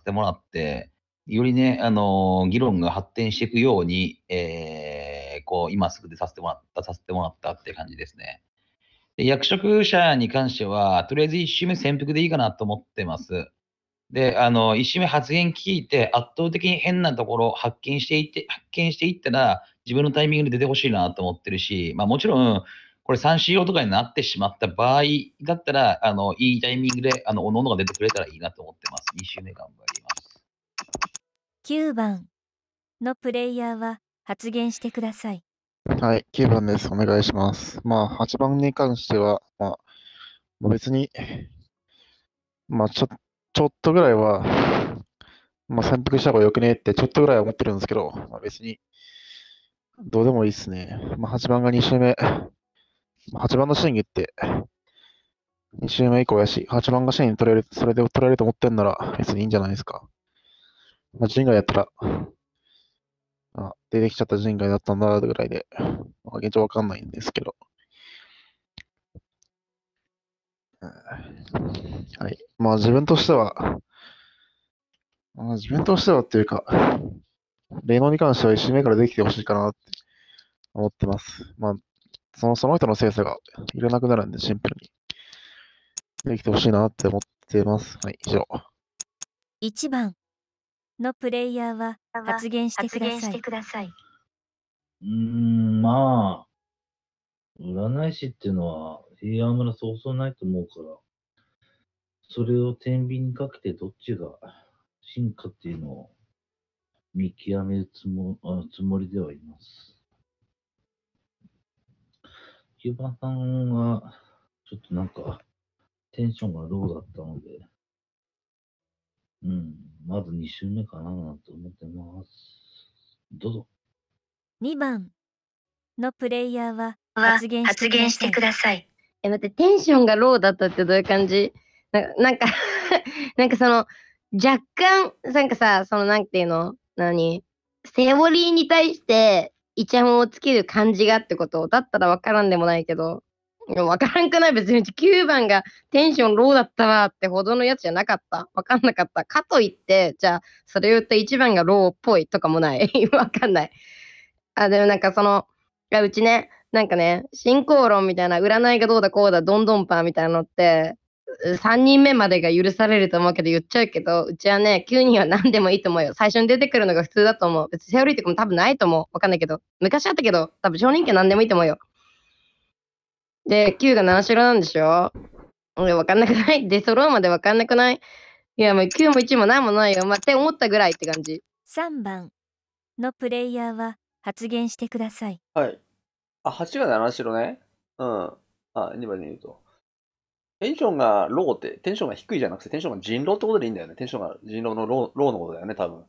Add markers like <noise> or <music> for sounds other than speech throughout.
せてもらって、よりね、あの議論が発展していくように、えー、こう、今すぐでさせてもらった、させてもらったって感じですね。で役職者に関しては、とりあえず1周目潜伏でいいかなと思ってます。で、あの、1周目発言聞いて、圧倒的に変なところ発見していって、発見していったら、自分のタイミングで出てほしいなと思ってるし、まあもちろん、これ三振用とかになってしまった場合だったら、あの、いいタイミングで、あの、おののが出てくれたらいいなと思ってます。2周目頑張ります。9番のプレイヤーは発言してください。はい、9番です。お願いします。まあ、8番に関しては、まあ、別に、まあ、ちょ、ちょっとぐらいは、まあ、潜伏した方がよくねって、ちょっとぐらいは思ってるんですけど、まあ、別に、どうでもいいっすね。まあ、8番が2周目。8番の審議って、2周目以降やし、8番が審議取れる、それで取れると思ってんなら別にいいんじゃないですか。まあ、人外やったら、あ出てきちゃった人外だったんだぐらいで、まあ、現状わかんないんですけど。はい。まあ自分としては、まあ、自分としてはっていうか、霊能に関しては1周目からできてほしいかなって思ってます。まあそのその人の精査がいらなくなるんで、シンプルに。できてほしいなって思ってます。はい、以上。1番のプレイヤーは発言してください。ださい。うーん、まあ、占い師っていうのは平安村そうそうないと思うから、それを天秤にかけてどっちが進化っていうのを見極めるつもつもりではいます。ゆばさんは、ちょっとなんか、テンションがローだったので、うん、まず2周目かななんて思ってます。どうぞ。2番のプレイヤーは発言してください。え、待って、テンションがローだったってどういう感じなんか <laughs> なんかその、若干、なんかさ、その、なんていうの何セオリーに対して、イチャモンをつける感じがってことだったらわからんでもないけど、わからんくない別に9番がテンションローだったわってほどのやつじゃなかった。わかんなかった。かといって、じゃあ、それを言って1番がローっぽいとかもない。<laughs> わかんない。あ、でもなんかその、うちね、なんかね、進行論みたいな、占いがどうだこうだ、どんどんパーみたいなのって、3人目までが許されると思うけど言っちゃうけど、うちはね、9人は何でもいいと思うよ。最初に出てくるのが普通だと思う。別にセオリーとかも多分ないと思う。わかんないけど。昔あったけど、多分承認権何でもいいと思うよ。で、9が何しろなんでしょ俺わかんなくない出揃うまでわかんなくないいや、もう9も1も何もないよ。まあ、って思ったぐらいって感じ。3番のプレイヤーは発言してください。はい。あ、8が7しろね。うん。あ、2番で言うと。テンションがローって、テンションが低いじゃなくて、テンションが人狼ってことでいいんだよね。テンションが人狼のローローのことだよね、多分。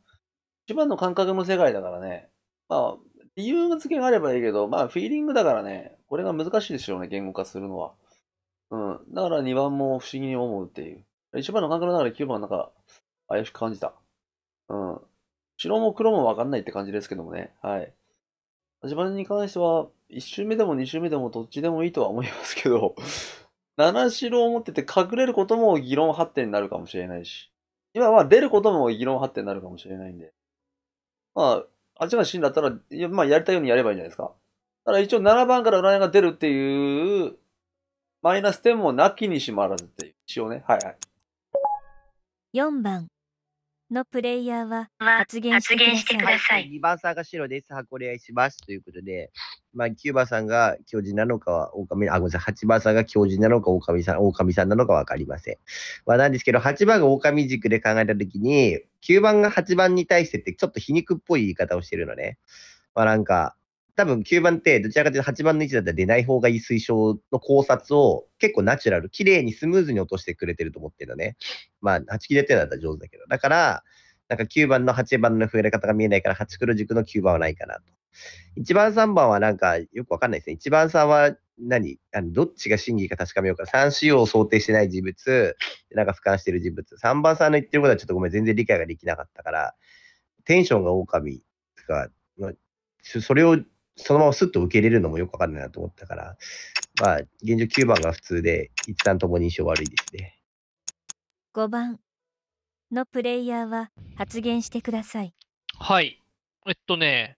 一番の感覚の世界だからね。まあ、理由付けがあればいいけど、まあ、フィーリングだからね、これが難しいでしょうね、言語化するのは。うん。だから2番も不思議に思うっていう。1番の感覚の中で9番なんか、怪しく感じた。うん。白も黒もわかんないって感じですけどもね。はい。8番に関しては、1周目でも2周目でもどっちでもいいとは思いますけど七城を持ってて隠れることも議論発展になるかもしれないし、今は出ることも議論発展になるかもしれないんで、まあ、あっちが死んだったら、まあやりたいようにやればいいんじゃないですか。ただ一応7番から占いが出るっていう、マイナス点もなきにしもあらずっていう。一応ね。はいはい。4番。のプレイヤーは発言してください。2番さんが白です。箱願いします。ということで、まあ、9番さんが教授なのかは、狼、あ、ごめんなさい、8番さんが教授なのか、狼さん、狼さんなのかわかりません。まあ、なんですけど、8番が狼軸で考えたときに、9番が8番に対してって、ちょっと皮肉っぽい言い方をしてるのね。まあ、なんか、多分9番ってどちらかというと8番の位置だったら出ない方がいい推奨の考察を結構ナチュラル、綺麗にスムーズに落としてくれてると思ってるのね。まあ、8切れってなだったら上手だけど。だから、なんか9番の8番の増え方が見えないから、8黒軸の9番はないかなと。1番3番はなんかよくわかんないですね。1番3は何あのどっちが真偽か確かめようか。3仕様を想定してない人物、なんか俯瞰してる人物。3番さんの言ってることはちょっとごめん、全然理解ができなかったから、テンションが狼とか、それをそのまますっと受け入れるのもよくわかんないなと思ったから、まあ、現状9番が普通で、一旦ともに印象悪いですね。5番のプレイヤーは発言してください。はい。えっとね、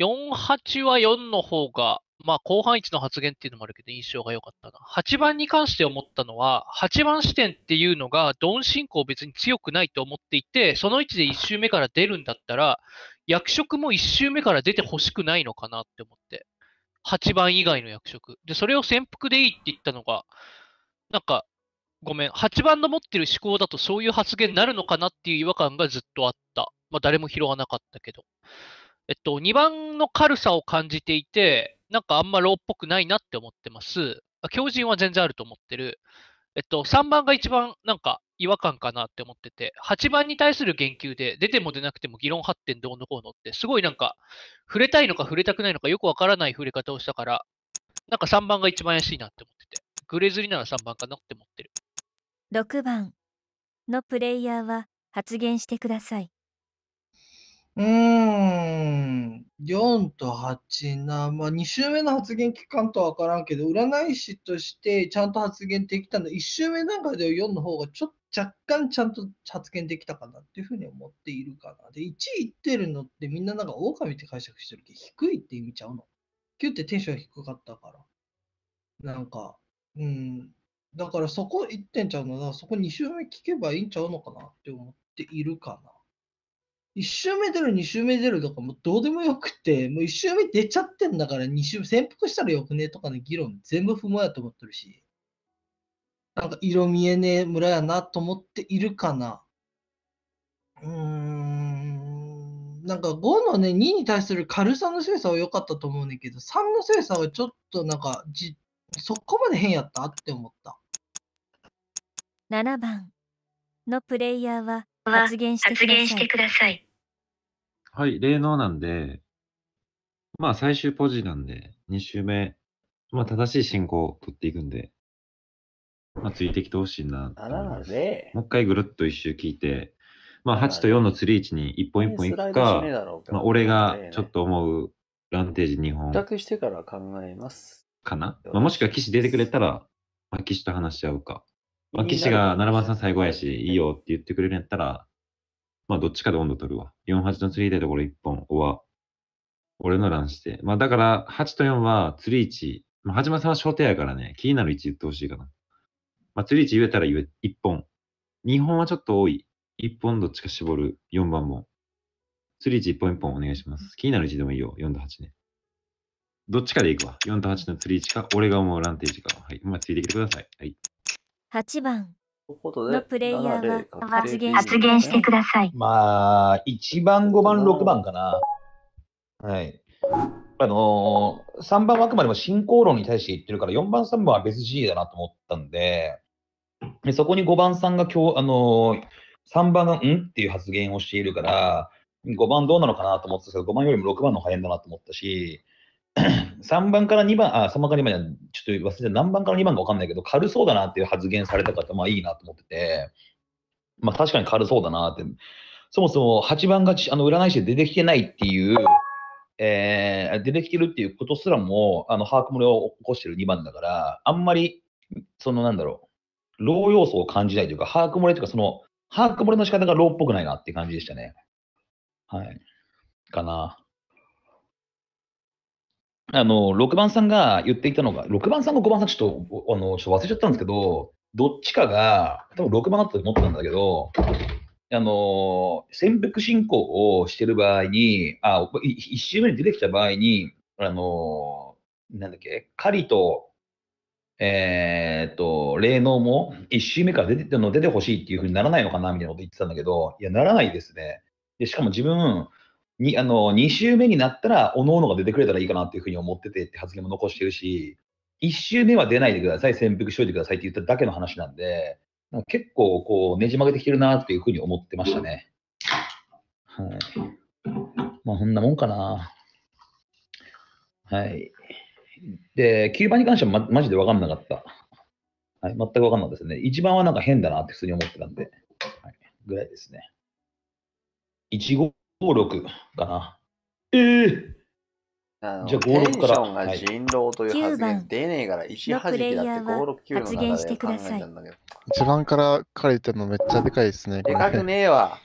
48は4の方がまあ、後半一の発言っていうのもあるけど、印象が良かったな。8番に関して思ったのは、8番視点っていうのが、ドン進行別に強くないと思っていて、その位置で1周目から出るんだったら、役職も1周目から出てほしくないのかなって思って。8番以外の役職。で、それを潜伏でいいって言ったのが、なんか、ごめん、8番の持ってる思考だとそういう発言になるのかなっていう違和感がずっとあった。まあ、誰も拾わなかったけど。えっと、2番の軽さを感じていて、なんかあんまローっぽくないなって思ってます。強靭は全然あると思ってる。えっと、3番が一番なんか違和感かなって思ってて、8番に対する言及で、出ても出なくても議論発展どうのこうのって、すごいなんか、触れたいのか触れたくないのかよくわからない触れ方をしたから、なんか3番が一番怪しいなって思ってて、グレズリなら3番かなって思ってる。6番のプレイヤーは発言してください。うーん。4と8な。まあ、2週目の発言期間とは分からんけど、占い師としてちゃんと発言できたの、1週目なんかでは4の方がちょっと若干ちゃんと発言できたかなっていうふうに思っているかな。で、1言ってるのってみんななんか狼って解釈してるけど、低いって意味ちゃうの。9ってテンション低かったから。なんか、うん。だからそこ1点ちゃうのな、そこ2週目聞けばいいんちゃうのかなって思っているかな。1周目出る、2周目出るとかもどうでもよくて、もう1周目出ちゃってんだから、2周目、潜伏したらよくねとかの議論全部不毛やと思ってるし、なんか色見えねえ村やなと思っているかな。うーん、なんか5のね、2に対する軽さの精査は良かったと思うねんけど、3の精査はちょっとなんかじ、そこまで変やったって思った。7番のプレイヤーは発言してください。はい、霊能なんで、まあ最終ポジなんで、2周目、まあ正しい進行を取っていくんで、まあついてきてほしいなとあ思いららで。もう一回ぐるっと一周聞いて、まあ8と4の釣り位置に一本一本行くか、まあ俺がちょっと思うランテージ2比本較してから考えます。かな。まあ、もしくは騎士出てくれたら、まあ、騎士と話し合うか。まあ、騎士が七番さん最後やし、いいよって言ってくれるんやったら、まあ、どっちかで温度取るわ。48の釣りでところ1本、おわ。俺の乱して。まあ、だから、8と4は釣り位置。まあ、はじまさんは小手やからね、気になる位置言ってほしいかな。まあ、釣り位置言えたら言え、1本。2本はちょっと多い。1本どっちか絞る。4番も。釣り位置1本1本お願いします。気になる位置でもいいよ。4と8ね。どっちかでいくわ。4と8の釣り位置か、俺が思うランテージか。はい。まあ、ついてきてください。はい。8番。のプレイヤーが発言してください。まあ、1番、5番、6番かな。はい。あのー、3番はあくまでも進行論に対して言ってるから、4番、3番は別 G だなと思ったんで、でそこに5番さんが今日、あのー、3番がんっていう発言をしているから、5番どうなのかなと思ってたけど、5番よりも6番の破片早いんだなと思ったし、3 <clears throat> 番から2番、あ、3番から2番じゃ、ちょっと忘れて何番から2番か分かんないけど、軽そうだなっていう発言された方、まあいいなと思ってて、まあ確かに軽そうだなって、そもそも8番があの占い師で出てきてないっていう、えー、出てきてるっていうことすらも、あの、把握漏れを起こしてる2番だから、あんまり、そのなんだろう、老要素を感じないというか、把握漏れというか、その、把握漏れの仕方が老っぽくないなっていう感じでしたね。はい。かな。あの、6番さんが言っていたのが、6番さんか5番さんちょっと、あの、ちょっと忘れちゃったんですけど、どっちかが、多分6番だったと思ったんだけど、あの、潜伏進行をしてる場合に、あ、1周目に出てきた場合に、あの、なんだっけ、狩りと、えー、っと、霊能も1周目から出て出てほしいっていうふうにならないのかなみたいなこと言ってたんだけど、いや、ならないですね。で、しかも自分、に、あの、2週目になったら、おのおのが出てくれたらいいかなっていうふうに思っててって発言も残してるし、1週目は出ないでください、潜伏しといてくださいって言っただけの話なんで、なん結構、こう、ねじ曲げてきてるなっていうふうに思ってましたね。はい。まあ、こんなもんかな。はい。で、9番に関しては、ま、マジで分かんなかった。はい、全く分かんなかったですね。1番はなんか変だなって普通に思ってたんで、はい、ぐらいですね。1ち56かな。ええーじゃあテ56からョンが人狼という発言出ねえから、1弾きだって5、6、9の中で考えたんだけど。一番から書いてもめっちゃでかいですね。でかくねえわ。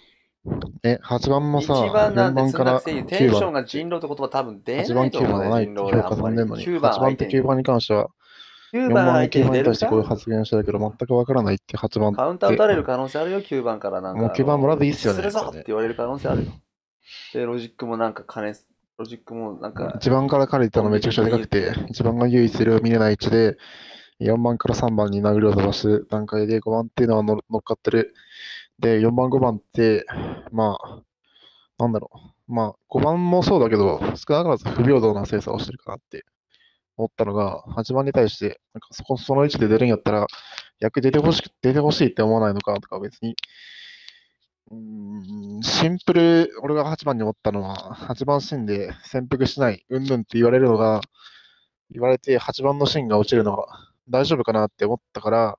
え、8番も一さ、番なん番からテンションが人狼って言葉多分出8な番いと9思番うはない人評狼価であん8番と手9番に関しては、4 9番相手に対してこういう発言してけど、全くわからないって8番って。カウンター打たれる可能性あるよ、9番からなんか。もう9番もらっていいっすよねそれぞって言われる可能性あるよ。で、ロジックもなんか金、ロジックもなんか。一番から彼りったのめちゃくちゃでかくて、一番が唯一を見れない位置で、4番から3番に殴りを飛ばす段階で、5番っていうのは乗っかってる。で、4番、5番って、まあ、なんだろう。まあ、5番もそうだけど、少なからず不平等な精査をしてるかなって思ったのが、8番に対して、なんかそこその位置で出るんやったら、役出てほしく、出てほしいって思わないのかとか、別にシンプル、俺が8番に思ったのは、8番シーンで潜伏しない、うんぬんって言われるのが、言われて8番のシーンが落ちるのが大丈夫かなって思ったから、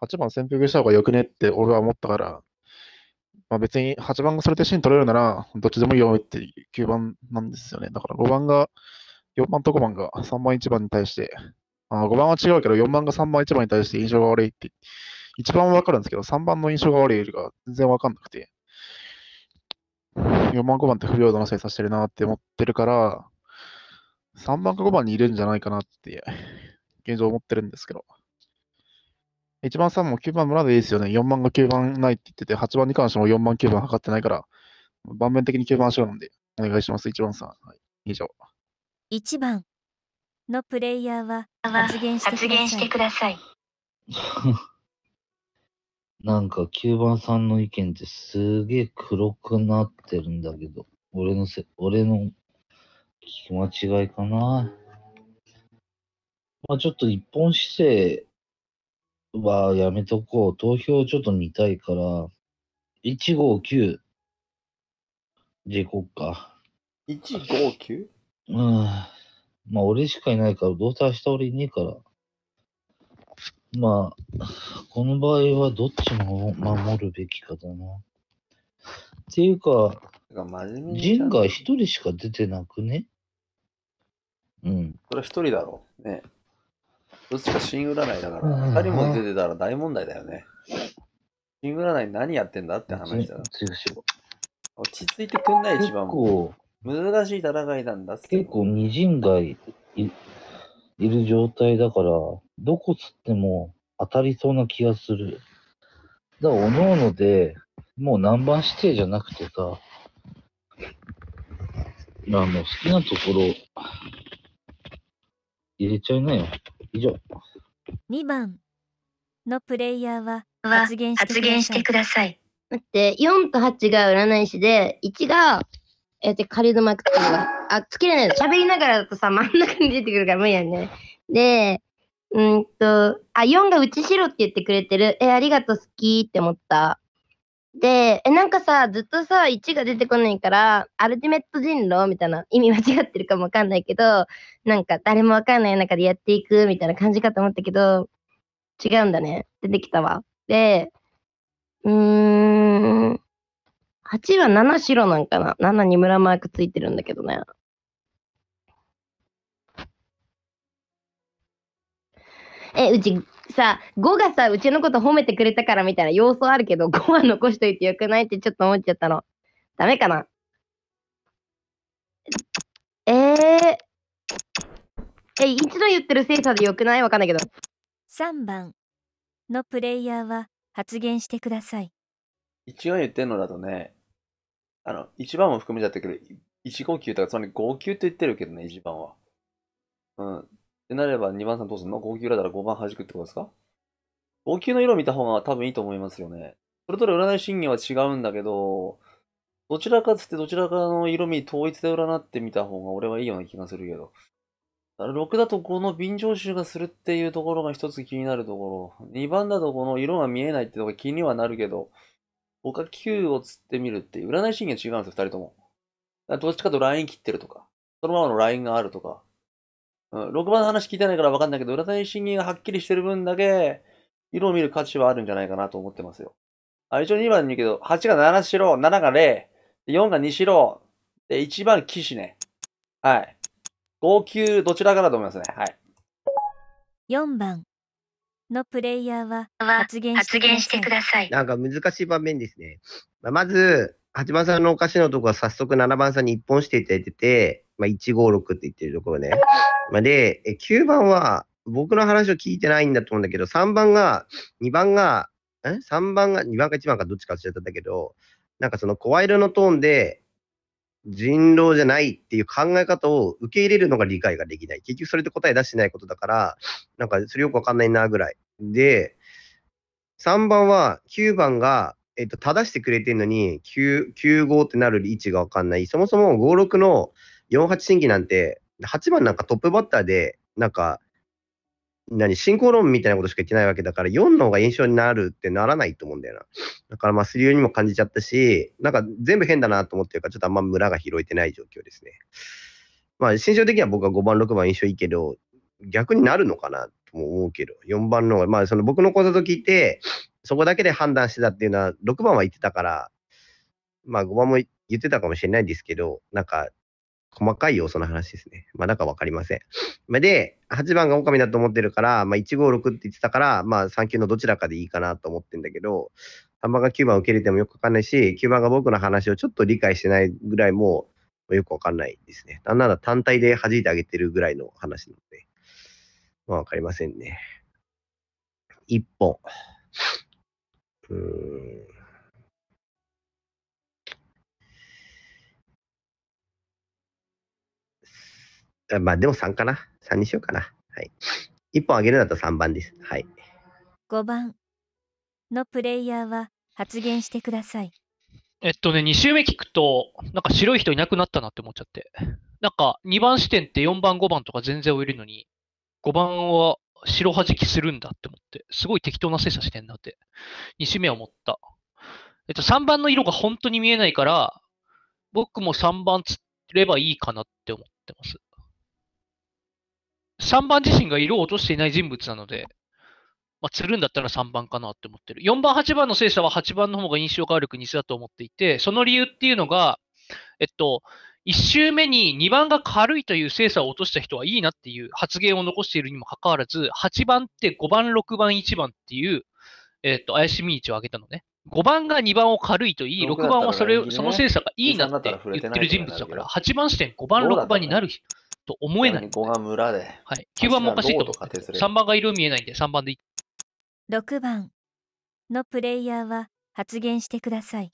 8番潜伏した方がよくねって俺は思ったから、まあ、別に8番がそれでシーン取れるなら、どっちでもいいよって9番なんですよね。だから5番が、4番と5番が3番1番に対して、あ5番は違うけど4番が3番1番に対して印象が悪いって一番わかるんですけど、3番の印象が悪いが全然わかんなくて、4番、5番って不良度の精査してるなって思ってるから、3番か5番にいるんじゃないかなって、現状思ってるんですけど。1番、3も9番村でいいですよね。4番が9番ないって言ってて、8番に関しても4番、9番測ってないから、盤面的に9番足なんで、お願いします、1番さん。はい、以上。1番のプレイヤーは発言してください。<laughs> なんか9番さんの意見ってすげえ黒くなってるんだけど、俺のせ、俺の聞き間違いかな。まあちょっと一本姿勢はやめとこう。投票ちょっと見たいから、159でいこっか。159? うん。まあ俺しかいないから、どうせ明日俺いねえから。まあ、この場合はどっちも守るべきかだな。っていうか、ジンが一人しか出てなくねうん。これ一人だろう。ね。どっちか新占いだから、二人も出てたら大問題だよね。新占い何やってんだって話だな。落ち着いてくんない一番も。難しい戦いなんだって。結構二人がいる状態だから、どこ釣っても当たりそうな気がする。だから、おのおので、もう何番指定じゃなくてさ、あの、好きなところ、入れちゃいなよ。以上。2番のプレイヤーは発言してください。だって、4と8が占い師で、1が、えー、っ仮止マークってあ、つけれないの。喋りながらだとさ、真ん中に出てくるから無理やね。で、うんと、あ、4がうちしろって言ってくれてる。え、ありがとう、好きって思った。で、え、なんかさ、ずっとさ、1が出てこないから、アルティメット人狼みたいな、意味間違ってるかもわかんないけど、なんか誰もわかんない中でやっていくみたいな感じかと思ったけど、違うんだね。出てきたわ。で、うーん、8は7白なんかな。7に村マークついてるんだけどね。え、うちさ、5がさ、うちのこと褒めてくれたからみたいな様相あるけど、5 <laughs> は残しといてよくないってちょっと思っちゃったの。ダメかなえー、え、一度言ってる精査でよくないわかんないけど。3番のプレイヤーは発言してください。一応言ってるのだとね、あの、1番も含めちゃったけど、159とか、つまり59って言ってるけどね、1番は。うん。ってなれば2番さんどうすんの ?5 級裏だら5番弾くってことですか ?5 級の色見た方が多分いいと思いますよね。それぞれ占い信玄は違うんだけど、どちらかつってどちらかの色味統一で占ってみた方が俺はいいような気がするけど。6だとこの便乗臭がするっていうところが一つ気になるところ。2番だとこの色が見えないってのが気にはなるけど、他9を釣ってみるっていう。占い信玄違うんですよ、2人とも。どっちかとライン切ってるとか、そのままのラインがあるとか、うん、6番の話聞いてないから分かんないけど、浦谷信議がはっきりしてる分だけ、色を見る価値はあるんじゃないかなと思ってますよ。あ、一応2番に言うけど、8が7しろ、7が0、4が2しろ、で、1番騎士ね。はい。号泣、どちらからと思いますね。はい。4番のプレイヤーは発言してください。なんか難しい場面ですね。まず、8番さんのお菓子のとこは早速7番さんに1本していただいてて、まあ、156って言ってるところね。まあ、で、9番は僕の話を聞いてないんだと思うんだけど、3番が、2番が、え ?3 番が、2番か1番かどっちか忘れちゃったんだけど、なんかその声色のトーンで、人狼じゃないっていう考え方を受け入れるのが理解ができない。結局それで答え出してないことだから、なんかそれよくわかんないなぐらい。で、3番は、9番が、えっと、正してくれてるのに、9、9、5ってなる位置がわかんない。そもそも5、6の4、8審議なんて、8番なんかトップバッターで、なんか、何、進行論みたいなことしか言ってないわけだから、4の方が印象になるってならないと思うんだよな。だからまあ、すリ寄りにも感じちゃったし、なんか全部変だなと思ってるから、ちょっとあんま村が拾えてない状況ですね。まあ、心象的には僕は5番、6番印象いいけど、逆になるのかなとも思うけど、4番の方が、まあ、その僕の講座と聞いて、そこだけで判断してたっていうのは、6番は言ってたから、まあ5番も言ってたかもしれないんですけど、なんか、細かい要素の話ですね。まあなんかわかりません。で、8番が狼だと思ってるから、まあ156って言ってたから、まあ3級のどちらかでいいかなと思ってんだけど、3番が9番受け入れてもよくわかんないし、9番が僕の話をちょっと理解してないぐらいもよくわかんないですね。なんなら単体で弾いてあげてるぐらいの話なので、まあわかりませんね。一本。うん。まあ、でも3かな。3にしようかな。はい。1本あげるんだ3番です。はい。5番のプレイヤーは発言してください。えっとね、2周目聞くと、なんか白い人いなくなったなって思っちゃって。なんか2番視点って4番5番とか全然おいるのに、5番は白弾きするんだって思って、すごい適当な精査してんなって、2周目を思った。えっと、3番の色が本当に見えないから、僕も3番つればいいかなって思ってます。3番自身が色を落としていない人物なので、まあ、釣るんだったら3番かなって思ってる。4番、8番の精査は8番の方が印象が悪く偽だと思っていて、その理由っていうのが、えっと、1周目に2番が軽いという精査を落とした人はいいなっていう発言を残しているにもかかわらず、8番って5番、6番、1番っていう、えっ、ー、と、怪しみ位置を上げたのね。5番が2番を軽いといい、6番はそれ、その精査がいいなって言ってる人物だから、8番視点、5番、6番になると思えない。五が村で。はい。9番もおかしいと思って。3番が色見えないんで、3番でいい。6番のプレイヤーは発言してください。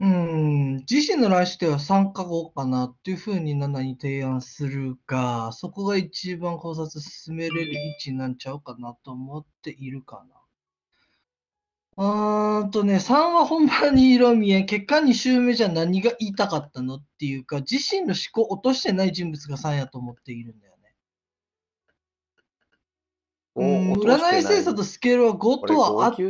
うん、自身の来週では参加後かなっていうふうに7に提案するが、そこが一番考察進めれる位置なんちゃうかなと思っているかな。うーんとね、3は本番に色見え、結果2周目じゃ何が言いたかったのっていうか、自身の思考を落としてない人物が3やと思っているんだよね。うん、占い精査とスケールは5とは合って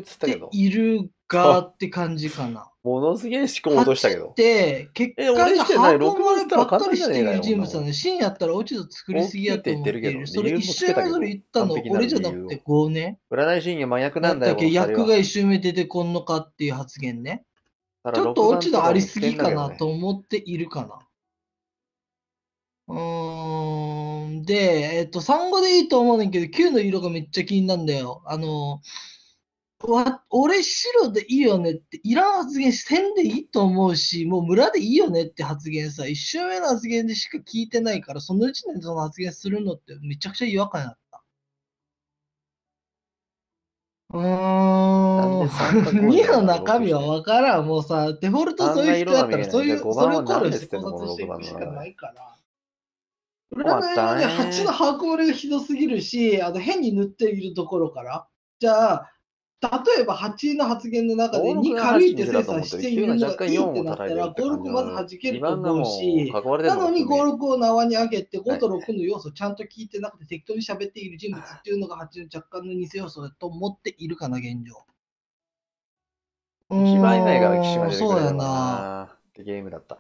いるがって感じかな。ものすげえ思考落としたけど。で、結果、俺してない、録画したらっりしてる人物なんで、ーンやったら落ち度作りすぎやと思ってるけど、それ一周目それ言ったの、俺じゃなくて、こうね。占いンは真逆なんだよ。だ役が一周目出てこんのかっていう発言ね。ちょっと落ち度ありすぎかなと思っているかな。うーん。で、えっと、産後でいいと思うねんけど、9の色がめっちゃ気になるんだよ。あのー、俺白でいいよねって、いらん発言せんでいいと思うし、もう村でいいよねって発言さ、一周目の発言でしか聞いてないから、その時年でその発言するのってめちゃくちゃ違和感あった。うーん、2の中身は分からん。もうさ、デフォルトそういう人だったら、そういう、それを考慮し考察していくしかないから。俺いのね、8の箱俺、割れがひどすぎるし、あの変に塗っているところから。じゃあ、例えば8の発言の中で2軽いって精査しているのがいいってなったら、5、6まず弾けると思うし、なのに5、6を縄に上げて、5と6の要素ちゃんと聞いてなくて適当に喋っている人物っていうのが8の若干の偽要素だと思っているかな、現状。決まりないから決まそうやな。ゲームだった。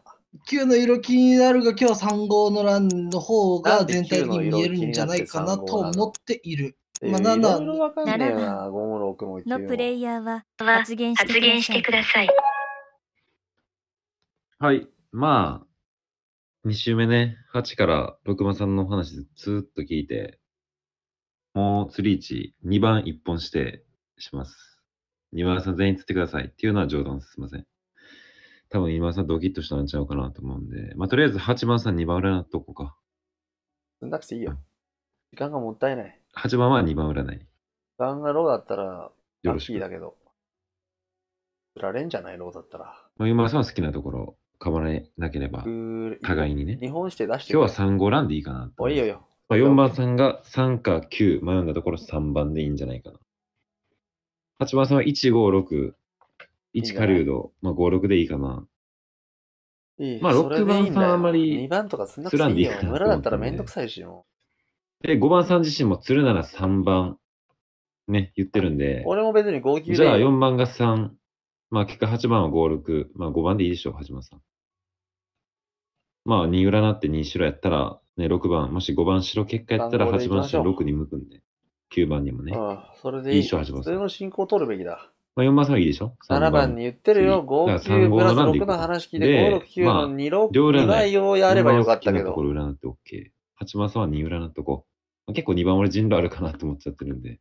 9の色気になるが今日3号の欄の方が全体に見えるんじゃないかなと思っている。まあ、7んだ、いろわかん5も6も1のプレイヤーは発言してください。はい。まあ、2週目ね、8から6番さんのお話ずっと聞いて、もう釣リーチ2番1本してします。2番さん全員釣ってくださいっていうのは冗談すみません。多分2番さんドキッとしたんちゃうかなと思うんで、まあとりあえず8番さん2番裏なとこか。んなくていいよ。時間がもったいない。8番は2番占い。ガンがローだったら、ラッキーだけど。売られんじゃないローだったら。まあ、今さんは好きなところ、構わなければ、互いにね。日本して出して今日は3、5ランでいいかなおいよよ。まあ、4番さんが3か9迷うんだところ3番でいいんじゃないかな。8番さんは1、5、6、1狩人、まあ5、6でいいかな。いいまあ6番さんあんまり、2番とかすんなくていいよ。村だったらめんどくさいしもで、5番さん自身も釣るなら3番、ね、言ってるんで。俺も別に5泣じゃあ4番が3。まあ結果8番は5、6。まあ5番でいいでしょう、八番さん。まあ2占って2白やったら、ね、6番、もし5番白結果やったら8番白6に向くんで。9番にもね。ああそれでいい。いいでしょ、橋本さん。それの進行を取るべきだ。まあ4番さんいいでしょ ?7 番に言ってるよ。5、9、プラス6の話聞いて、5、6、9の2、6、2あ、両をやればよかったけど。8番さんは2占っとこう。結構2番俺人狼あるかなと思っちゃってるんで。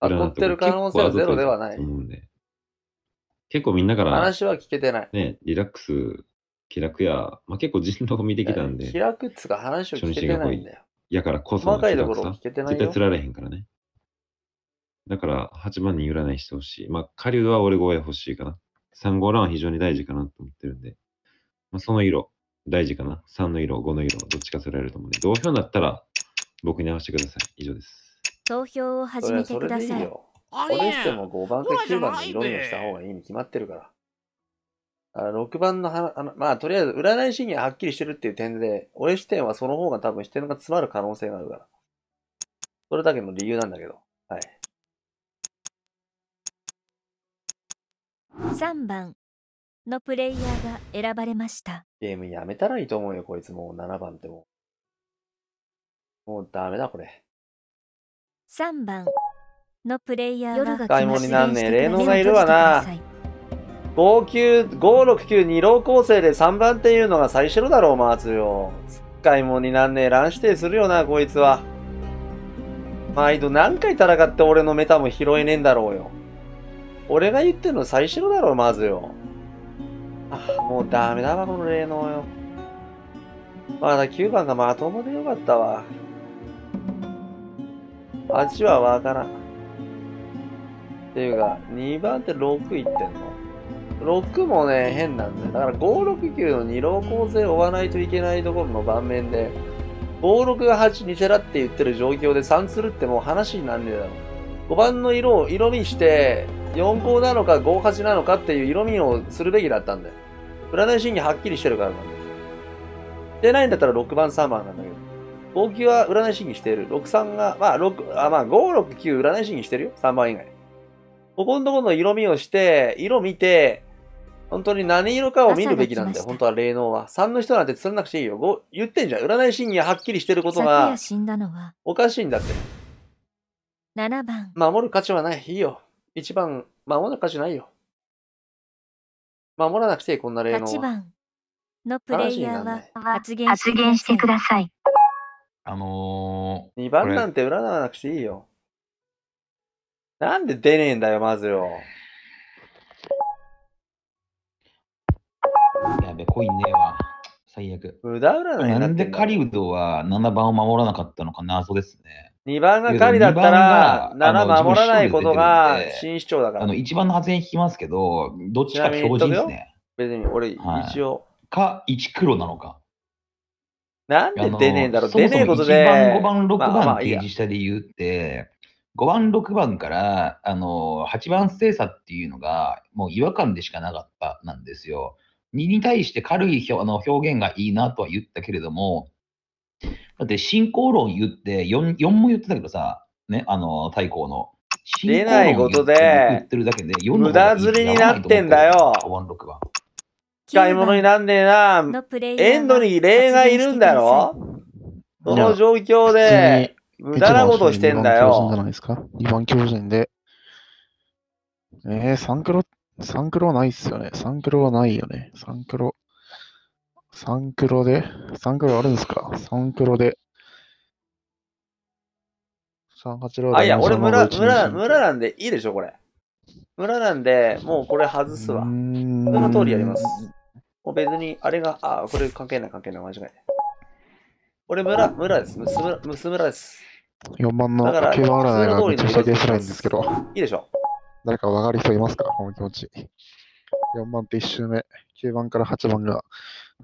あ、持ってる可能性はゼロではない。結構みんなから、話は聞けてない。ね、リラックス、気楽や、まあ、結構人狼見てきたんで。気楽っつか話を聞けてないんだよ。やからこそ細かいところ聞けてないよ。絶対釣られへんからね。だから8番にないしてほしい。まあ、狩人は俺超え欲しいかな。3、5ランは非常に大事かなと思ってるんで。まあ、その色、大事かな。3の色、5の色、どっちか釣られると思うんで。同票になったら僕に合わせてください。以上です。投票を始めてそくれだでいいさい。よ。俺しても5番か9番の色にした方がいいに決まってるから。あ6番のはあの、まあ、とりあえず、占い師にはっきりしてるっていう点で、俺視点はその方が多分視点が詰まる可能性があるから。それだけの理由なんだけど。はい。3番のプレイヤーが選ばれました。ゲームやめたらいいと思うよ、こいつもう7番ってももうダメだこれ。3番のプレイヤーは使い物になんねえ。霊能がいるわな。569浪構成で3番っていうのが最初だろう、マーツよ。使い物になんねえ。乱指定するよな、こいつは。毎度何回戦って俺のメタも拾えねえんだろうよ。俺が言ってるの最初だろう、まずよ。あ、もうダメだわ、この霊能よ。まだ9番がまともでよかったわ。味はわからん。っていうか、2番って6いってんの ?6 もね、変なんだよ。だから569の二郎構成を追わないといけないところの盤面で、56が8、2せラって言ってる状況で3するってもう話になんねえだろ。5番の色を色味して、4項なのか5、8なのかっていう色味をするべきだったんだよ。占い審議はっきりしてるからなんだよ。でないんだったら6番、3番なんだけど。5級は占い師にしてる。六三が、まあ、六、あ、まあ、五六九占い師にしてるよ。三番以外。ここのところの色味をして、色見て、本当に何色かを見るべきなんだよ。本当は霊能は。三の人なんて釣らなくていいよ。言ってんじゃん。占い師にはっきりしてることが、おかしいんだって。7番。守る価値はない。いいよ。一番、守る価値ないよ。守らなくていい、こんな霊能は。8番のプレイヤーは発言してください。あのー、2番なんて占わなくていいよ。なんで出ねえんだよ、まずよ。やべ、コインねえわ。最悪。無駄占いななんでカリウドは7番を守らなかったのか謎ですね。2番が狩りだったら、7守らないことが新市長だから。あの、1番の発言聞きますけど、どっちか強人ですね。別に俺、一応。か、1黒なのか。なんで出ねえんだろう、出ねえことで。1番、5番、6番提示した理由って、まあまあ、5番、6番から、あの、8番精査っていうのが、もう違和感でしかなかったなんですよ。2に対して軽い表あの表現がいいなとは言ったけれども、だって進行論言って、4, 4も言ってたけどさ、ね、あの、太抗の。出ないことで、言ってるだけで、無駄釣りになってんだよ。5番、6番。使い物になんねえな。エンドに霊がいるんだろその状況で、無駄なことしてんだよ。2番巨人でええー、サンクロ、サンクロないっすよね。サンクロはないよね。サンクロ。サンクロで、サンクロあるんですかサンクロで。386あ、いや、俺村、村、村なんでいいでしょ、これ。村なんで、もうこれ外すわ。この通りやります。もう別に、あれが、あ、これ関係ない関係ない、間違いない。俺村、村です。娘す村です。4番の清原大がめちゃくちゃ再現しないんですけど。いいでしょ。誰か分かる人いますかこの気持ち。4番って1周目。9番から8番が、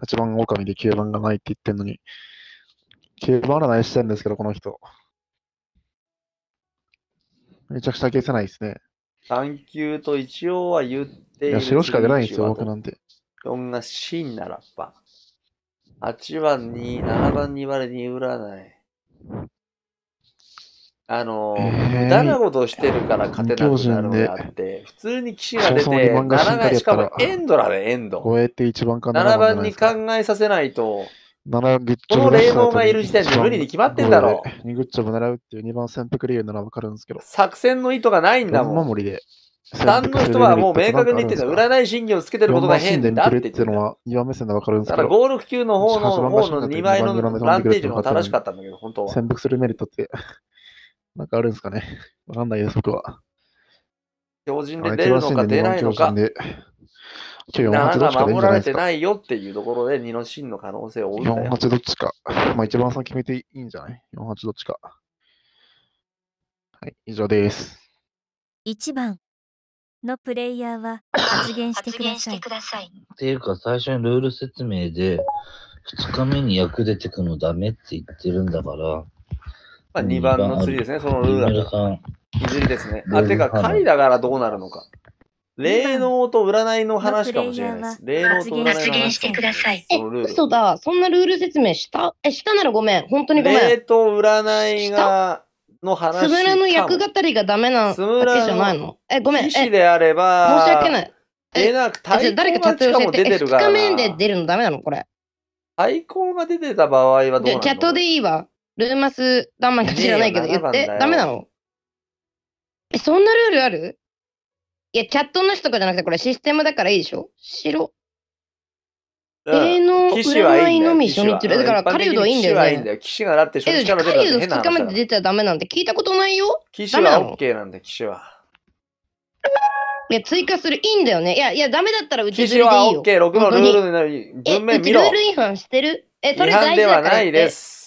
8番が狼で9番がないって言ってんのに。9番占いしてるんですけど、この人。めちゃくちゃ消せないですね。3級と一応は言っていいや、白しか出ないんですよ、僕なんて。4が真ならば。8番に、7番に言われに占い。あの、えー無駄なことをしてるから勝てなくなるのであって、普通に騎士が出て、そ7しかもエンドラでエンド。て一番か7番に考えさせないと、7グッチョブこの霊能がいる時点で無理に決まってんだろ。2グッチョブ狙うっていう2番潜伏理由ならわかるんですけど。作戦の意図がないんだもん。守りで。3の人はもう明確に言ってる占い神議をつけてることが変だって言ってるのは2番目線でわかるんですけど。だから5、6、9の方の方の2倍のランテージの方が正しかったんだけど、本当は。潜伏するメリットって、なんかあるんですかね。わかんないです、僕は。標準で出るのか出ないのか。4発どっちかでいいんじゃないですか。守られてないよっていうところで二の真の可能性を追い。4発どっちか。まあ一番さん決めていいんじゃない ?4 発どっちか。はい、以上です。1番のプレイヤーは発言してください。っていうか最初にルール説明で2日目に役出てくのダメって言ってるんだから。まあ、2番の釣ですね、そのルールだと。いじりですね。あ、てか、狩りだからどうなるのか。霊能と占いの話かもしれないです。霊能と占いの話。発言してください。え、嘘だ。そんなルール説明したえ、したならごめん。本当にごめん。霊と占いが、の話。つむらの役語りがダメなだけじゃないのえ、ごめん。騎士であれば、申し訳ない。え、なんか対抗がかも出てるから。日目で出るのダメなのこれ。対抗が出てた場合はどうなのチャットでいいわ。ルーマス、ダンマンか知らないけど言って。ダメなのえ、そんなルールあるいや、チャットの人とかじゃなくて、これシステムだからいいでしょ白。えの、占いのみ初日だから、狩人はいいんだよ、ね。いいんだよ。騎士がだって初日から出たら変な話だ。狩人2日目で出ちゃダメなんて聞いたことないよ。騎士はケーなんだよ、騎士は。いや、追加する、いいんだよね。いや、いや、ダメだったらうちずるでいいよ。騎士は OK、6のルールになる。文面見ろ。え、ルール違反してるえ、それ大事だから。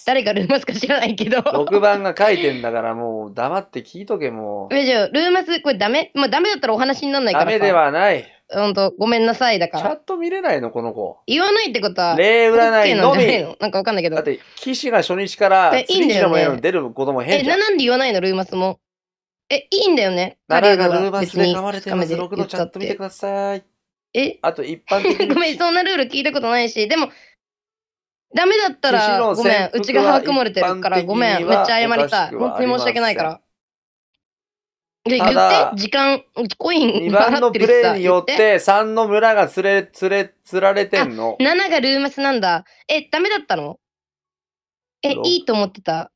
誰がルーマスか知らないけど。6番が書いてんだからもう黙って聞いとけもう。じゃルーマス、これダメまあダメだったらお話にならないからダメではない。ほんと、ごめんなさいだから。チャット見れないのこの子。言わないってことは。例占いのみ。のなんかわかんないけど。だって、騎士が初日から、いいんだよ、ね。出ることも変じゃん。え、なんで言わないのルーマスも。え、いいんだよね。誰がルーマスで噛れてます。6のチャット見てください。えあと一般的に。<laughs> ごめん、そんなルール聞いたことないし、でも、ダメだったら、ごめん。うちが把握漏れてるから、ごめん。めっちゃ謝りたい。本当に申し訳ないから。で、言って、時間、コイン払って2番のプレイによって、3の村がつれ、つれ、つられてんの。7がルーマスなんだ。え、ダメだったのえ、いいと思ってた。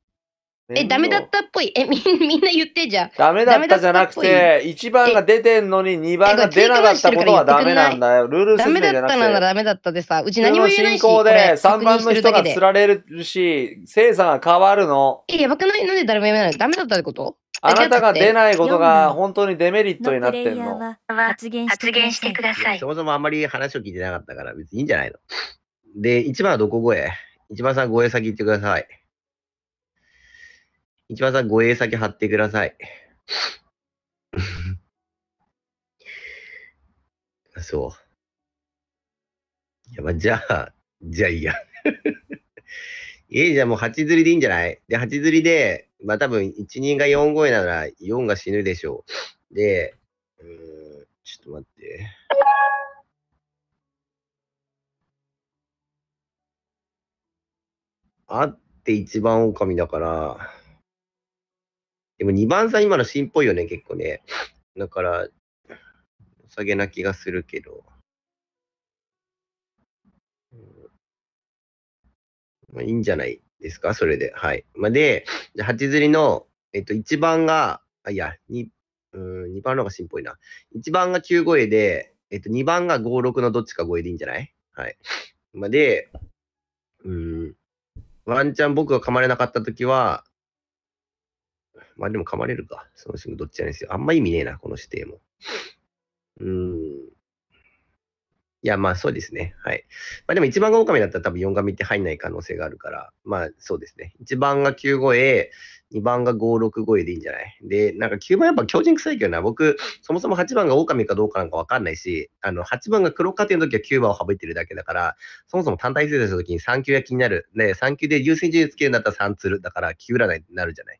え、ダメだったっぽい。え、み、<laughs> みんな言ってじゃん。ダメだったじゃなくて、1番が出てんのに2番が出なかったことはダメなんだよ。ルール説明じゃなくて。ダメだったならダメだったでさ、うち何も言えないし。進行で3番の人が釣られるし、生産が変わるの。え、やばくないなんでダメないダメだったってことあなたが出ないことが本当にデメリットになってんの。発言してください。そもそもあんまり話を聞いてなかったから別にいいんじゃないの。で、1番はどこ声 ?1 番さん声先行ってください。一番さん、護衛先貼ってください。<laughs> そう。やば、じゃあ、じゃあいいや。<laughs> ええじゃあもう8釣りでいいんじゃないで、8釣りで、まあ多分1人が4超なら4が死ぬでしょう。で、うん、ちょっと待って。あって一番狼だから、でも2番さん今の芯っぽいよね、結構ね。だから、下げな気がするけど。まあ、いいんじゃないですか、それで。はい。まあ、で、8釣りの、えっと、1番が、あ、いや、2、うん、2番の方がンっぽいな。1番が9声で、えっと、2番が5、6のどっちか声でいいんじゃないはい。まあ、で、うん、ワンチャン僕が噛まれなかったときは、まあでも噛まれるか。そのシングどっちじゃないですよ。あんま意味ねえな、この指定も。うーん。いや、まあそうですね。はい。まあでも一番が狼だったら多分四神って入んない可能性があるから、まあそうですね。一番が9五え、二番が5、6、5でいいんじゃないで、なんか9番やっぱ強靭臭いけどな。僕、そもそも8番が狼かどうかなんかわかんないし、あの、8番が黒家いの時は9番を省いてるだけだから、そもそも単体制度した時に3級が気になる。で、3級で優先順位つけるんだったら3つる。だから9占いになるじゃない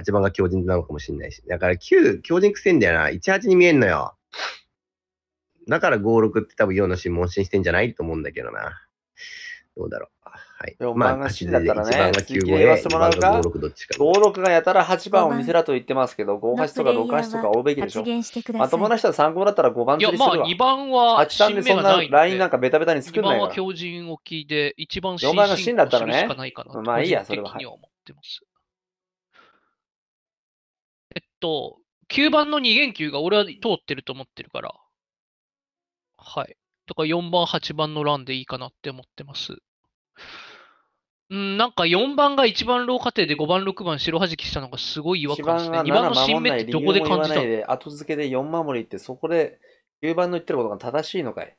8番が強靭なのかもしれないし。だから9、強靭くせんだよな。18に見えんのよ。だから5、6って多分4のシ問診してんじゃないと思うんだけどな。どうだろう。はい、4番が指だったらね、まあ、1番は9番が5、6どっちか。5、6がやたら8番を見せらと言ってますけど、5、8とか6、8とか追うべきでしょ。まともな人は3、5だったら5番釣するわ。いや、まあ2番は8 3でそんなラインなんかベタベタに作んないから。番はを聞いて、1番芯番がるだったらね。まあいいや、それは。はいと、9番の2元球が俺は通ってると思ってるから。はい。とか4番、8番のンでいいかなって思ってます。うん、なんか4番が一番ローカテで5番、6番白はじきしたのがすごい違和感ですね。2番の新目ってどこで感じたの後付けで4守りってそこで9番の言ってることが正しいのかい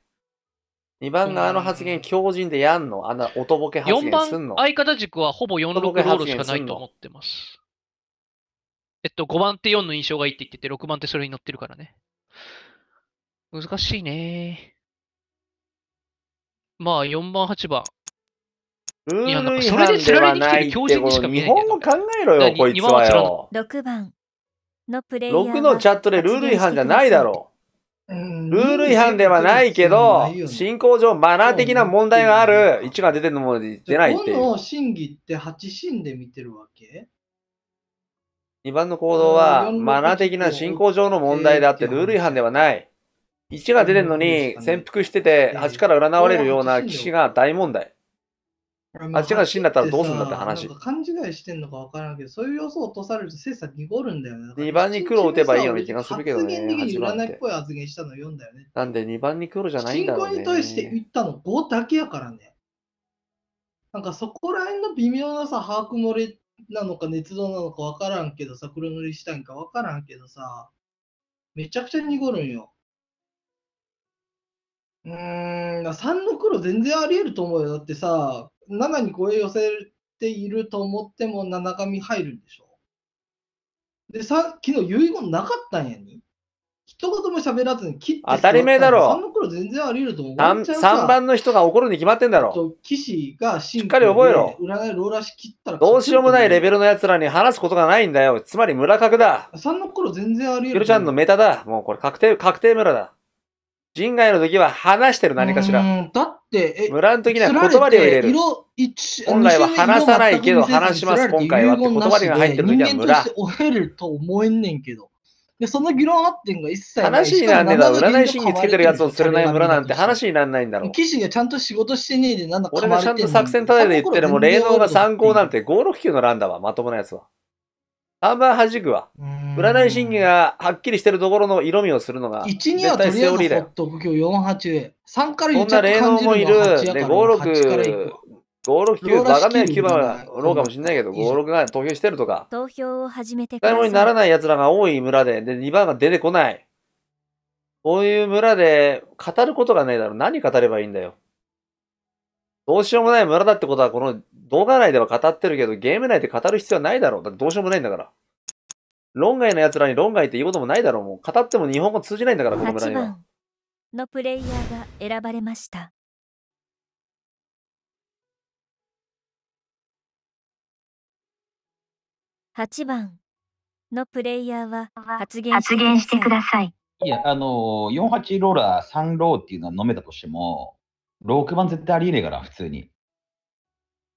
?2 番があの発言強靭でやんのあんな音ボケ発言すんの ?4 番相方軸はほぼ4、6ロールしかないと思ってます。えっと、5番手4の印象がいいって言ってて、6番手それに乗ってるからね。難しいね。まあ、4番、8番。いや、なんかそれで釣られてきてる強人にしか見えない。日本語考えろよ、こいつはよ。6番のプレイヤー6のチャットでルール違反じゃないだろう。ルール違反ではないけど、進行上マナー的な問題がある、1が出てるのも出ないっての審議って8審で見てるわけ2番の行動は、マナー的な進行上の問題であってルール違反ではない。1が出てるのに、潜伏してて8から占われるような騎士が大問題。8が死んだったらどうするんだって話。勘違いしてんのか分からんけど、そういう要素を落とされると精査濁るんだよね。2番に黒を打てばいいような気がするけどね。ね。なんで2番に黒じゃないんだろうね。進行に対して言ったの5だけやからね。なんかそこら辺の微妙なさ、把握漏れなのか、熱動なのか分からんけどさ、黒塗りしたんか分からんけどさ、めちゃくちゃ濁るんよ。うーん、3の黒全然あり得ると思うよ。だってさ、7に声寄せていると思っても7紙入るんでしょ。で、さ昨日遺言なかったんやに、一言も喋らずに切って当たり前だろ3の頃全然あり得ると思う。三番の人が怒るに決まってんだろ。騎士がしっかり覚えろ。ローラー切ったらどうしようもないレベルの奴らに話すことがないんだよ。つまり村格だ。3の頃全然あり得る。ちゃんのメタだ。もうこれ確定、確定村だ。人外の時は話してる何かしら。だって、村の時には言葉りを入れる。本来は話さないけど話します。今回は言葉りが入ってる時は村。とえると思えんねんけど。で、その議論発展が一切ない。話になんねえだろ。占い師につけてるやつを釣れない村なんて話になんないんだろう。記事がちゃんと仕事してねえでなんだ俺がちゃんと作戦立てて言ってるも、霊能が参考なんて5、6級の欄だわ、まともなやつは。んま弾くわ。占い審議がはっきりしてるところの色味をするのが絶対セオリーだよ。1、2は4、から4、から。こんな霊能もいる。で、5、6。5、6、9、バカめ9番はろうかもしれないけど、5、6が投票してるとか。投票を始めて買い物にならない奴らが多い村で、で、2番が出てこない。こういう村で語ることがないだろう。何語ればいいんだよ。どうしようもない村だってことは、この動画内では語ってるけど、ゲーム内で語る必要はないだろう。だってどうしようもないんだから。論外の奴らに論外って言うこともないだろう。もう語っても日本語通じないんだから、この村には。のプレイヤーが選ばれました。8番のプレイヤーは発言してください。いや、あの、48ローラー3ローっていうのは飲めたとしても、6番絶対ありえねえから、普通に。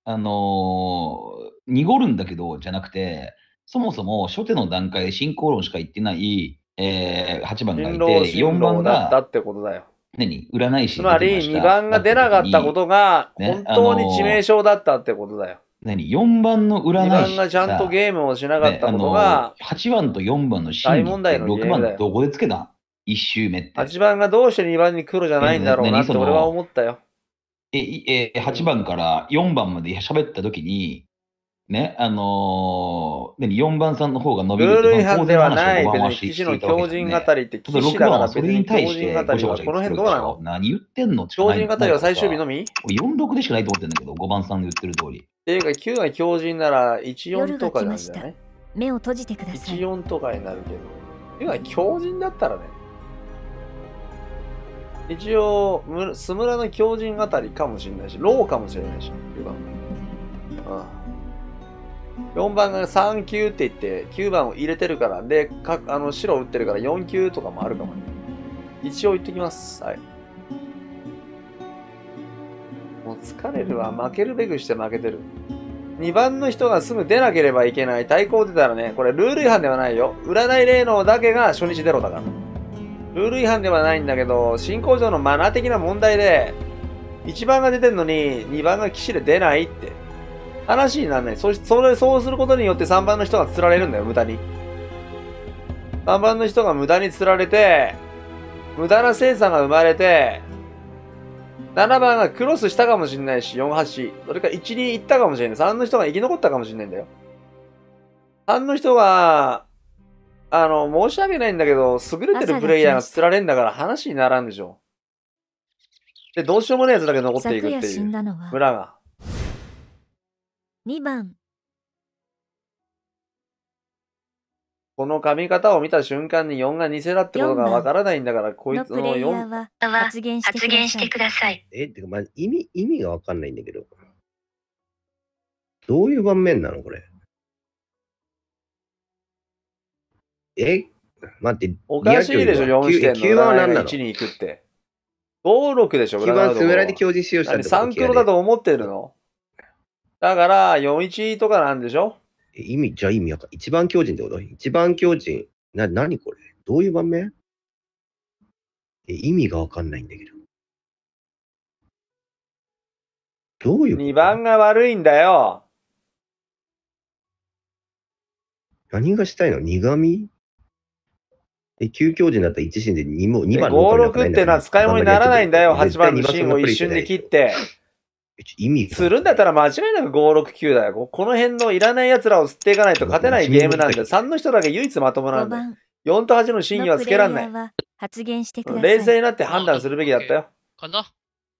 あのー、濁るんだけど、じゃなくて、そもそも初手の段階で進行論しか言ってない、えー、8番がいて、4番が。だってことだよ。何占い師つまり2番が出なかったことが、本当に致命傷だったってことだよ。ね何 ?4 番の占い師。番がちゃんとゲームをしなかったのが、ね、8番と4番の審議って6番どこでつけた1周目って。8番がどうして2番に黒じゃないんだろうなって俺は思ったよ。え、え、8番から4番まで喋った時に、ね、あのー、4番さんの方が伸びるルール違反ではない、別に騎士の強人語りって、騎士から別に強人語りは、この辺どうなの何言ってんの強人語りは最終日のみ ?46 でしかないと思ってんだけど、5番さんで言ってる通り。ていうか、9が強人なら14とかなんな目を閉じてください。14とかになるけど。ていうか、強人だったらね。一応、スムラの強人語りかもしれないし、ローかもしれないし、9番。うん4番が3球って言って、9番を入れてるから、で、かあの白を打ってるから4球とかもあるかもね。一応言ってきます。はい。もう疲れるわ。負けるべくして負けてる。2番の人がすぐ出なければいけない。対抗出たらね、これルール違反ではないよ。占い霊能だけが初日ゼロだから。ルール違反ではないんだけど、新工場のマナー的な問題で、1番が出てんのに2番が騎士で出ないって。話にならない。そして、それ、そうすることによって3番の人が釣られるんだよ、無駄に。3番の人が無駄に釣られて、無駄な生産が生まれて、7番がクロスしたかもしれないし、4、8、それか1 2行ったかもしれない。3の人が生き残ったかもしれないんだよ。3の人が、あの、申し訳ないんだけど、優れてるプレイヤーが釣られんだから話にならんでしょ。で、どうしようもねえやつだけ残っていくっていう。村が。2番この髪型を見た瞬間に4が偽だってことがわからないんだから、こいつプのレイは発言してくださいく。ださい。え、てか、まあ、意味、意味がわかんないんだけど。どういう盤面なのこれ。え、待って、おかしいでしょ、リア4試験の。9番は何なの ?1 に行くって。5、6でしょ、9番スムラで表示しようしたってこと3クロだと思ってるのだから、41とかなんでしょえ意味、じゃあ意味やかん一番狂人ってこと一番狂人。な、なにこれどういう場面え、意味がわかんないんだけど。どういう二番が悪いんだよ。何がしたいの苦味え、急強人だったら心芯で二も、二番の5、6ってのは使い物にならないんだよ。八番の芯を一瞬で切って。意味するんだったら間違いなく569だよ。この辺のいらない奴らを吸っていかないと勝てないゲームなんだよ。3の人だけ唯一まともなんだよ。4と8の真意はつけらんない。発言してください冷静になって判断するべきだったよ。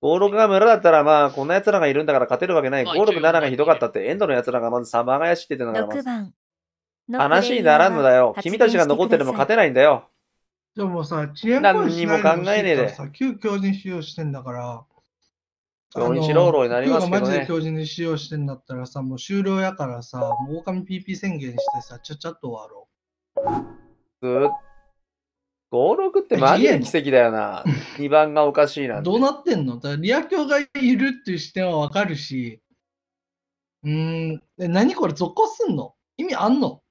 五六 ?56 が村だったら、まあ、こんな奴らがいるんだから勝てるわけない。567がひどかったって、エンドの奴らがまずサマーがやしって言ってたから。話にならんのだよ。君たちが残ってても勝てないんだよ。でもさ、知恵も何にも考えねえで。さ、急遽人使用してんだから。今インチロになりますけマジで強靭に使用してんだったらさ、もう終了やからさ、もう狼 PP 宣言してさ、ちゃちゃっと終わろう。ぐっ。56ってマジで奇跡だよな。2番がおかしいな。どうなってんのだリア教がいるっていう視点はわかるし。うん、え、何これ続行すんの意味あんの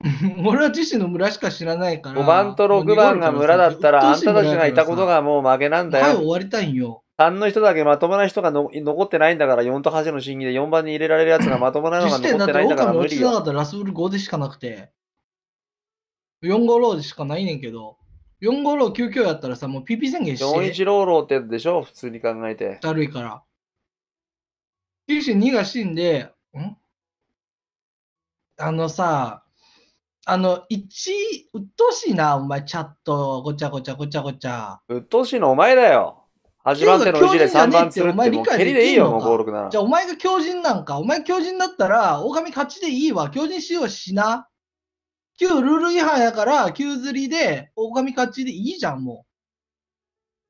<laughs> 俺は自身の村しか知らないから。5番と6番が村だったら、あんたたちがいたことがもう負けなんだよ。はい、終わりたいんよ。3の人だけまともな人がの残ってないんだから、4と8の審議で4番に入れられるやつがまともなのが残ってないんだから無理よ。だってラスブル5でしかなくて、4五ロでしかないねんけど、4五ロー9やったらさ、もうピピ宣言して。4一ローローってやつでしょ、普通に考えて。だるいから。92が死んで、んあのさ、あの、一、うっとうしいな、お前、チャット、ごちゃごちゃごちゃごちゃ。うっとうしいのお前だよ。まってのうちで3番つるって、お前理解でいいよ、5、6、7。じゃあ、お前が強人なんか。お前強人だったら、狼勝ちでいいわ。強人ようしな。旧ルール違反やから、旧釣りで、狼勝ちでいいじゃん、も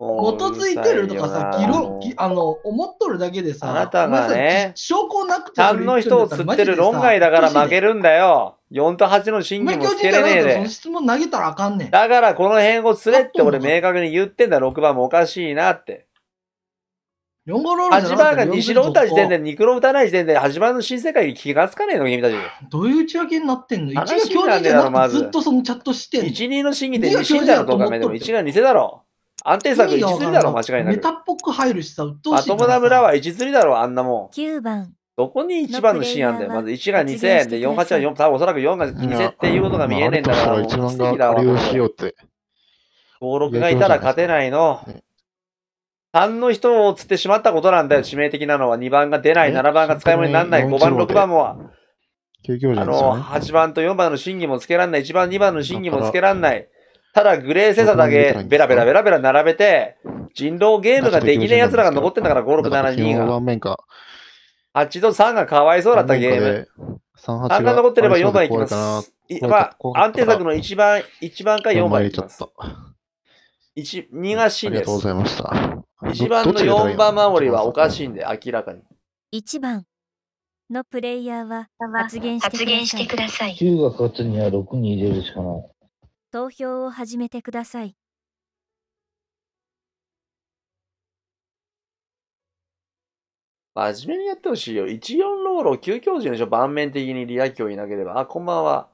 う。基づいてるとかさ、議論、あの、思っとるだけでさ、あなたがね、証拠なくて3の人を釣ってる論外だから負けるんだよ。4と8の審議もつけれねえで。その質問投げたらあかんねん。だからこの辺をすれって俺明確に言ってんだ、6番もおかしいなって。4 8番が西の打った時点で、肉郎打たない時点で、8番の新世界に気がつかねえの、君たち。どういう打ち分けになってんの ?1 が兄弟だろ、まくずっとそのチャットしてんの。1、2の審議で2審だろ、とかめでも1が偽だろ。安定策1釣りだろ、間違いなく。ネタっぽく入るしさ、うっとうしい。まともな村は1釣りだろ、あんなもん。9番。どこに一番のシーンあんだよ。まず1が2000、円で4、8は4、多分おそらく4が2000っていうことが見えねえんだから、もう奇跡だわ。5、6がいたら勝てないの。3の人を釣ってしまったことなんだよ、致命的なのは。2番が出ない、7番が使い物にならない、5番、6番も。あの、8番と4番の審議もつけらんない、1番、2番の審議もつけらんない。ただグレーセサだけベラベラベラベラ並べて、人狼ゲームができねえ奴らが残ってんだから、5、6、7、2が。8と3がかわいそうだったゲーム。3が残ってれば4番いきます。まあ、安定策の1番、一番か4番いきます。2が死んです。ありがとうございました。1番の4番守りはおかしいんで、明らかに。1番のプレイヤーは発言してください。9が勝つには6に入れるしかない。投票を始めてください。真面目にやってほしいよ。14ローロー、急教授でしょ盤面的にリア教いなければ。あ、こんばんは。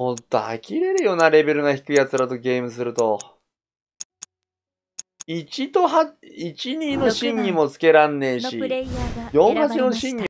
もっと、呆れるよな、レベルが低い奴らとゲームすると。1と8、1、2の審議もつけらんねえし、4、8の審議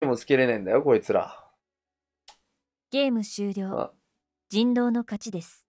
ゲームつけれねえんだよ、こいつら。ゲーム終了。人狼の勝ちです。